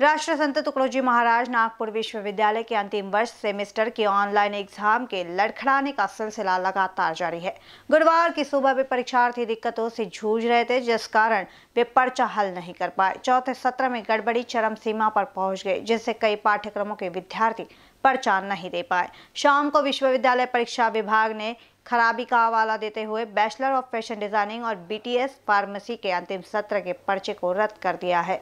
राष्ट्रसंत तुकड़ोजी महाराज नागपुर विश्वविद्यालय के अंतिम वर्ष सेमेस्टर के ऑनलाइन एग्जाम के लड़खड़ाने का सिलसिला लगातार जारी है गुरुवार की सुबह वे परीक्षार्थी दिक्कतों से जूझ रहे थे जिस कारण वे पर्चा हल नहीं कर पाए चौथे सत्र में गड़बड़ी चरम सीमा पर पहुंच गए जिससे कई पाठ्यक्रमों के विद्यार्थी पर्चा नहीं दे पाए शाम को विश्वविद्यालय परीक्षा विभाग ने खराबी का हवाला देते हुए बैचलर ऑफ फैशन डिजाइनिंग और बी फार्मेसी के अंतिम सत्र के पर्चे को रद्द कर दिया है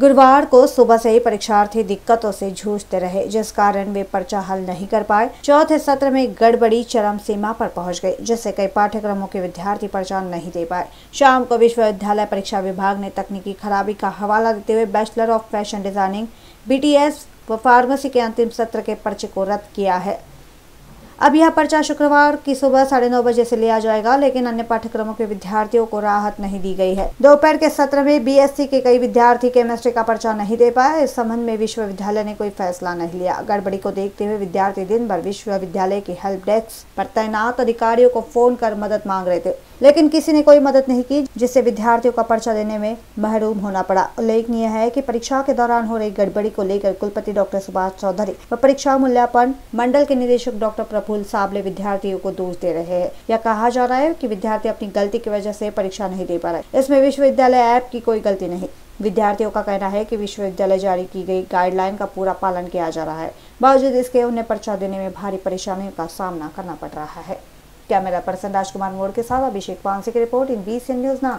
गुरुवार को सुबह से ही परीक्षार्थी दिक्कतों से जूझते रहे जिस कारण वे पर्चा हल नहीं कर पाए चौथे सत्र में गड़बड़ी चरम सीमा पर पहुंच गई जिससे कई पाठ्यक्रमों के विद्यार्थी पर्चा नहीं दे पाए शाम को विश्वविद्यालय परीक्षा विभाग ने तकनीकी खराबी का हवाला देते हुए bachelor of fashion designing B व फार्मेसी के अंतिम सत्र के पर्चे को रद्द किया है अब यह पर्चा शुक्रवार की सुबह साढ़े नौ बजे से लिया जाएगा लेकिन अन्य पाठ्यक्रमों के विद्यार्थियों को राहत नहीं दी गई है दोपहर के सत्र में बीएससी के कई विद्यार्थी केमिस्ट्री का पर्चा नहीं दे पाए इस संबंध में विश्वविद्यालय ने कोई फैसला नहीं लिया गड़बड़ी को देखते हुए विद्यार्थी दिन भर विश्वविद्यालय की हेल्प डेस्क पर तैनात अधिकारियों को फोन कर मदद मांग रहे थे लेकिन किसी ने कोई मदद नहीं की जिससे विद्यार्थियों का पर्चा देने में महरूम होना पड़ा उल्लेखनीय है कि परीक्षा के दौरान हो रही गड़बड़ी को लेकर कुलपति डॉक्टर सुभाष चौधरी व परीक्षा मूल्यांकन मंडल के निदेशक डॉक्टर भूल सामने विद्यार्थियों को दोष दे रहे हैं या कहा जा रहा है कि विद्यार्थी अपनी गलती की वजह से परीक्षा नहीं दे पा रहे इसमें विश्वविद्यालय ऐप की कोई गलती नहीं विद्यार्थियों का कहना है कि विश्वविद्यालय जारी की गई गाइडलाइन का पूरा पालन किया जा रहा है बावजूद इसके उन्हें पर्चा देने में भारी परेशानियों का सामना करना पड़ रहा है कैमरा पर्सन राजकुमार मोड़ के साथ अभिषेक पांसी की रिपोर्ट इन बी न्यूज ना